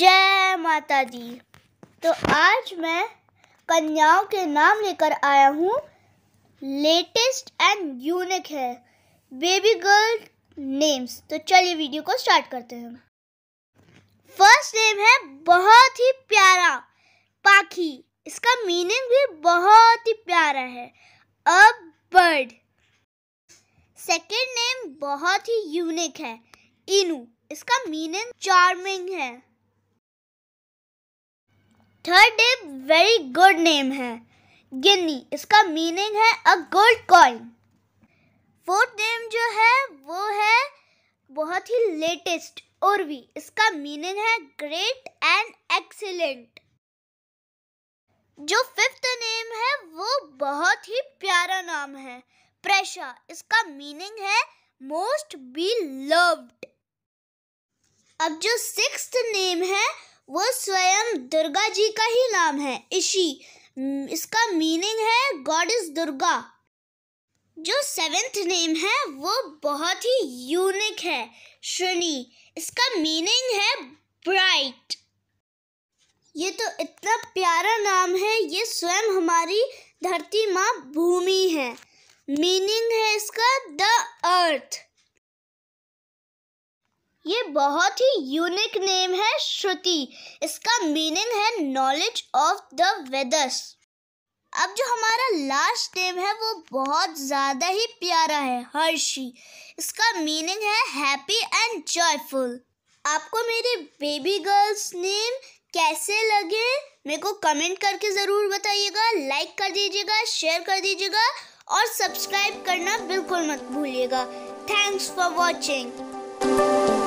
जय माता दी तो आज मैं कन्याओं के नाम लेकर आया हूँ लेटेस्ट एंड यूनिक है बेबी गर्ल नेम्स तो चलिए वीडियो को स्टार्ट करते हैं फर्स्ट नेम है बहुत ही प्यारा पाखी इसका मीनिंग भी बहुत ही प्यारा है अ बर्ड सेकेंड नेम बहुत ही यूनिक है इनू इसका मीनिंग चार्मिंग है third day very good name है गिन्नी इसका मीनिंग है a gold coin fourth name जो है वो है बहुत ही लेटेस्ट और भी इसका मीनिंग है ग्रेट एंड एक्सीलेंट जो फिफ्थ नेम है वो बहुत ही प्यारा नाम है प्रेशा इसका मीनिंग है मोस्ट बी लव्ड अब जो सिक्स्थ नेम है दुर्गा जी का ही नाम है इशी इसका मीनिंग है गॉड इज दुर्गा जो सेवेंथ नेम है वो बहुत ही यूनिक है श्रेणी इसका मीनिंग है ब्राइट ये तो इतना प्यारा नाम है ये स्वयं हमारी धरती माँ भूमि है मीनिंग है इसका द अर्थ ये बहुत ही यूनिक नेम है श्रुति इसका मीनिंग है नॉलेज ऑफ द वेदर्स अब जो हमारा लास्ट नेम है वो बहुत ज़्यादा ही प्यारा है हर्षी इसका मीनिंग है हैप्पी एंड जॉयफुल आपको मेरे बेबी गर्ल्स नेम कैसे लगे मेरे को कमेंट करके ज़रूर बताइएगा लाइक कर दीजिएगा शेयर कर दीजिएगा और सब्सक्राइब करना बिल्कुल मत भूलिएगा थैंक्स फॉर वॉचिंग